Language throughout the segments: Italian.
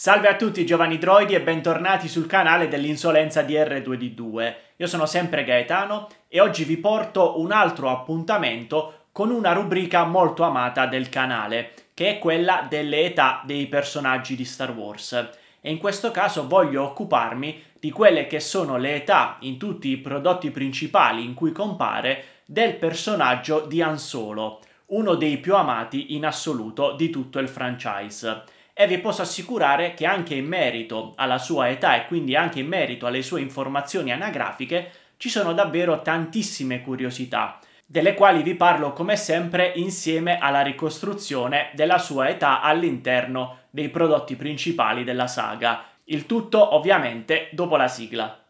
Salve a tutti giovani Droidi e bentornati sul canale dell'insolenza di R2D2. Io sono sempre Gaetano e oggi vi porto un altro appuntamento con una rubrica molto amata del canale, che è quella delle età dei personaggi di Star Wars. E in questo caso voglio occuparmi di quelle che sono le età in tutti i prodotti principali in cui compare del personaggio di Han Solo, uno dei più amati in assoluto di tutto il franchise e vi posso assicurare che anche in merito alla sua età e quindi anche in merito alle sue informazioni anagrafiche ci sono davvero tantissime curiosità, delle quali vi parlo come sempre insieme alla ricostruzione della sua età all'interno dei prodotti principali della saga. Il tutto ovviamente dopo la sigla.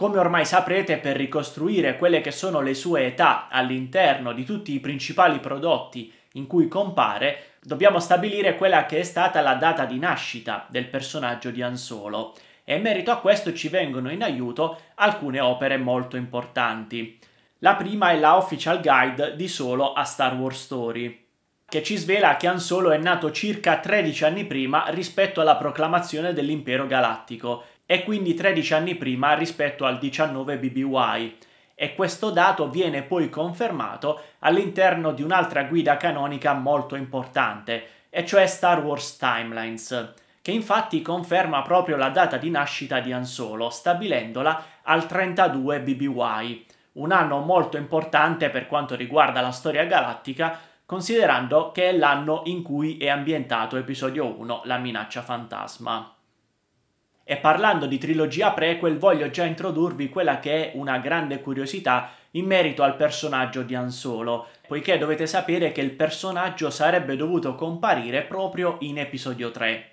Come ormai saprete, per ricostruire quelle che sono le sue età all'interno di tutti i principali prodotti in cui compare, dobbiamo stabilire quella che è stata la data di nascita del personaggio di Ansolo e in merito a questo ci vengono in aiuto alcune opere molto importanti. La prima è la Official Guide di Solo a Star Wars Story che ci svela che Han Solo è nato circa 13 anni prima rispetto alla proclamazione dell'impero galattico e quindi 13 anni prima rispetto al 19 BBY e questo dato viene poi confermato all'interno di un'altra guida canonica molto importante, e cioè Star Wars Timelines, che infatti conferma proprio la data di nascita di Han Solo, stabilendola al 32 BBY, un anno molto importante per quanto riguarda la storia galattica considerando che è l'anno in cui è ambientato episodio 1, La minaccia fantasma. E parlando di trilogia prequel voglio già introdurvi quella che è una grande curiosità in merito al personaggio di Ansolo, poiché dovete sapere che il personaggio sarebbe dovuto comparire proprio in episodio 3.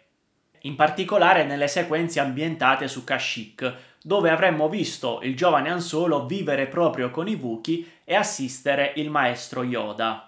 In particolare nelle sequenze ambientate su Kashyyyk, dove avremmo visto il giovane Ansolo vivere proprio con i Wookiee e assistere il maestro Yoda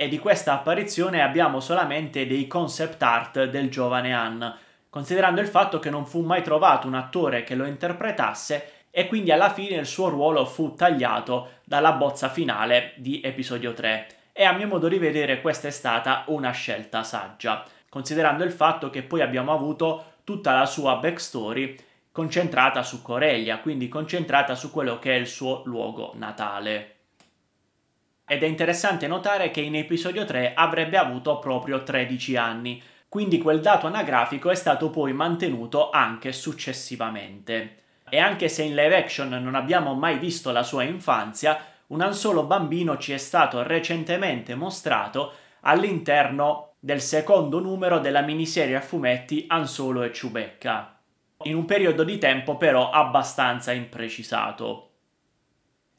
e di questa apparizione abbiamo solamente dei concept art del giovane Han, considerando il fatto che non fu mai trovato un attore che lo interpretasse e quindi alla fine il suo ruolo fu tagliato dalla bozza finale di episodio 3. E a mio modo di vedere questa è stata una scelta saggia, considerando il fatto che poi abbiamo avuto tutta la sua backstory concentrata su Corelia, quindi concentrata su quello che è il suo luogo natale. Ed è interessante notare che in episodio 3 avrebbe avuto proprio 13 anni, quindi quel dato anagrafico è stato poi mantenuto anche successivamente. E anche se in live action non abbiamo mai visto la sua infanzia, un anzolo bambino ci è stato recentemente mostrato all'interno del secondo numero della miniserie a fumetti Anzolo e Ciubecca, in un periodo di tempo però abbastanza imprecisato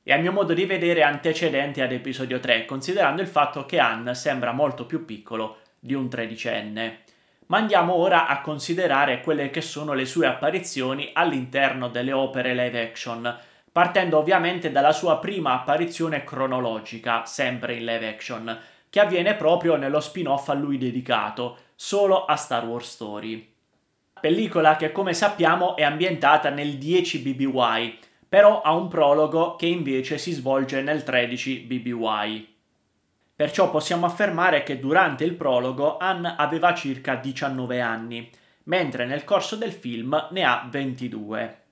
e a mio modo di vedere antecedente ad episodio 3, considerando il fatto che Han sembra molto più piccolo di un tredicenne. Ma andiamo ora a considerare quelle che sono le sue apparizioni all'interno delle opere live action, partendo ovviamente dalla sua prima apparizione cronologica, sempre in live action, che avviene proprio nello spin-off a lui dedicato, solo a Star Wars Story. Pellicola che come sappiamo è ambientata nel 10 BBY, però ha un prologo che invece si svolge nel 13 BBY. Perciò possiamo affermare che durante il prologo Anne aveva circa 19 anni, mentre nel corso del film ne ha 22.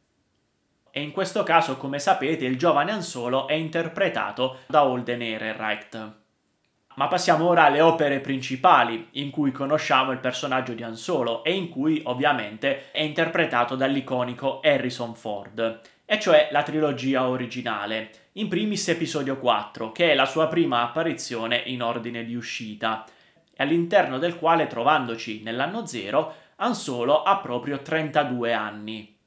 E in questo caso, come sapete, il giovane Ansolo è interpretato da Holden Ehrenreich. Ma passiamo ora alle opere principali, in cui conosciamo il personaggio di Ansolo e in cui, ovviamente, è interpretato dall'iconico Harrison Ford e cioè la trilogia originale, in primis episodio 4, che è la sua prima apparizione in ordine di uscita, e all'interno del quale, trovandoci nell'anno 0, Han Solo ha proprio 32 anni.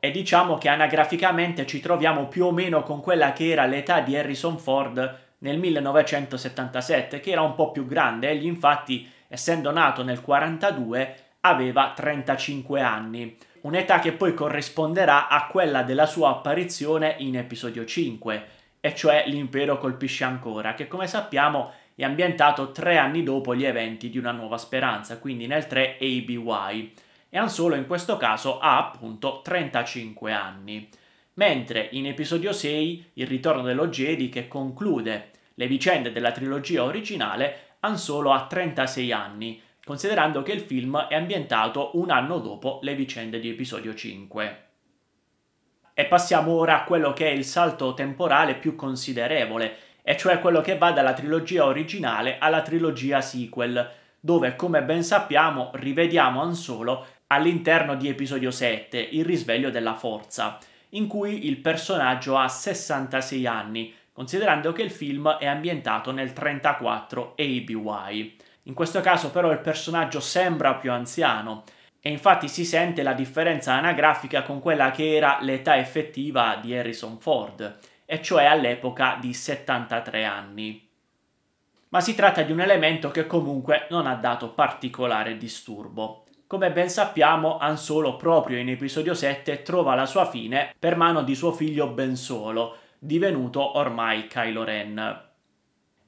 E diciamo che anagraficamente ci troviamo più o meno con quella che era l'età di Harrison Ford nel 1977, che era un po' più grande, egli infatti, essendo nato nel 42, aveva 35 anni un'età che poi corrisponderà a quella della sua apparizione in episodio 5, e cioè l'impero colpisce ancora, che come sappiamo è ambientato tre anni dopo gli eventi di Una Nuova Speranza, quindi nel 3 ABY, e Han Solo in questo caso ha appunto 35 anni. Mentre in episodio 6, Il ritorno dello Jedi, che conclude le vicende della trilogia originale, Han Solo ha 36 anni, considerando che il film è ambientato un anno dopo le vicende di episodio 5. E passiamo ora a quello che è il salto temporale più considerevole, e cioè quello che va dalla trilogia originale alla trilogia sequel, dove come ben sappiamo rivediamo Han Solo all'interno di episodio 7, il risveglio della forza, in cui il personaggio ha 66 anni, considerando che il film è ambientato nel 34 ABY. In questo caso però il personaggio sembra più anziano e infatti si sente la differenza anagrafica con quella che era l'età effettiva di Harrison Ford, e cioè all'epoca di 73 anni. Ma si tratta di un elemento che comunque non ha dato particolare disturbo. Come ben sappiamo, Han Solo proprio in episodio 7 trova la sua fine per mano di suo figlio Ben Solo, divenuto ormai Kylo Ren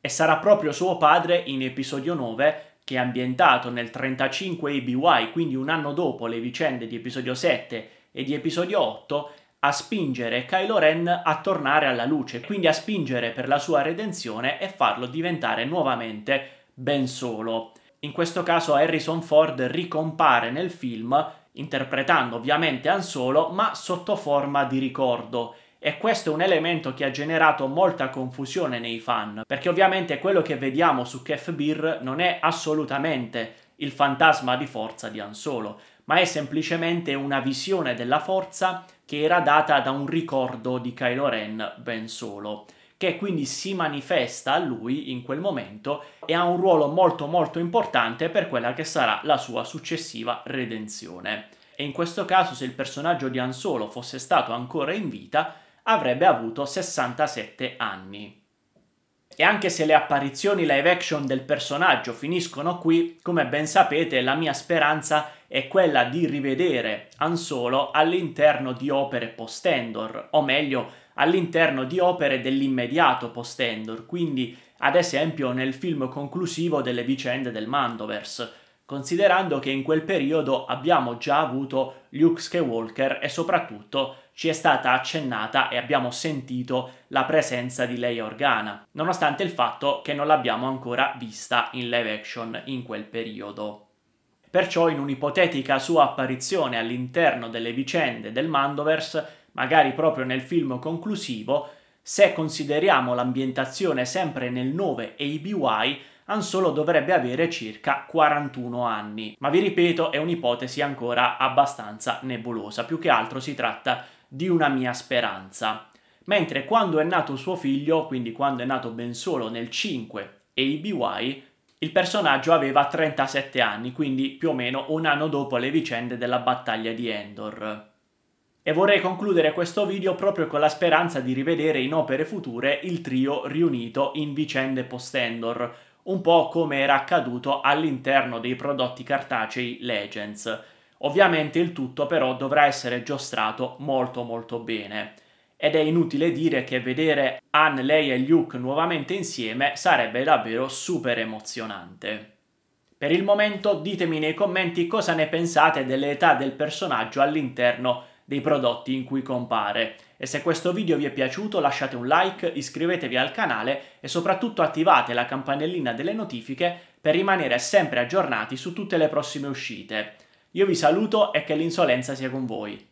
e sarà proprio suo padre in episodio 9 che è ambientato nel 35 ABY, quindi un anno dopo le vicende di episodio 7 e di episodio 8, a spingere Kylo Ren a tornare alla luce, quindi a spingere per la sua redenzione e farlo diventare nuovamente ben solo. In questo caso Harrison Ford ricompare nel film interpretando ovviamente Han Solo, ma sotto forma di ricordo e questo è un elemento che ha generato molta confusione nei fan, perché ovviamente quello che vediamo su Kef Beer non è assolutamente il fantasma di forza di Ansolo, ma è semplicemente una visione della forza che era data da un ricordo di Kylo Ren ben solo che quindi si manifesta a lui in quel momento e ha un ruolo molto molto importante per quella che sarà la sua successiva redenzione. E in questo caso se il personaggio di Han Solo fosse stato ancora in vita, avrebbe avuto 67 anni. E anche se le apparizioni live action del personaggio finiscono qui, come ben sapete la mia speranza è quella di rivedere Ansolo all'interno di opere post-Endor, o meglio all'interno di opere dell'immediato post-Endor, quindi ad esempio nel film conclusivo delle vicende del Mandoverse, considerando che in quel periodo abbiamo già avuto Luke Skywalker e soprattutto ci è stata accennata e abbiamo sentito la presenza di Leia Organa, nonostante il fatto che non l'abbiamo ancora vista in live action in quel periodo. Perciò in un'ipotetica sua apparizione all'interno delle vicende del Mandoverse, magari proprio nel film conclusivo, se consideriamo l'ambientazione sempre nel 9 e i BY, Ansolo dovrebbe avere circa 41 anni. Ma vi ripeto, è un'ipotesi ancora abbastanza nebulosa, più che altro si tratta di di una mia speranza. Mentre quando è nato suo figlio, quindi quando è nato ben solo nel 5 ABY, il personaggio aveva 37 anni, quindi più o meno un anno dopo le vicende della battaglia di Endor. E vorrei concludere questo video proprio con la speranza di rivedere in opere future il trio riunito in vicende post-Endor, un po' come era accaduto all'interno dei prodotti cartacei Legends. Ovviamente il tutto però dovrà essere giostrato molto molto bene. Ed è inutile dire che vedere Anne, lei e Luke nuovamente insieme sarebbe davvero super emozionante. Per il momento ditemi nei commenti cosa ne pensate dell'età del personaggio all'interno dei prodotti in cui compare. E se questo video vi è piaciuto lasciate un like, iscrivetevi al canale e soprattutto attivate la campanellina delle notifiche per rimanere sempre aggiornati su tutte le prossime uscite. Io vi saluto e che l'insolenza sia con voi.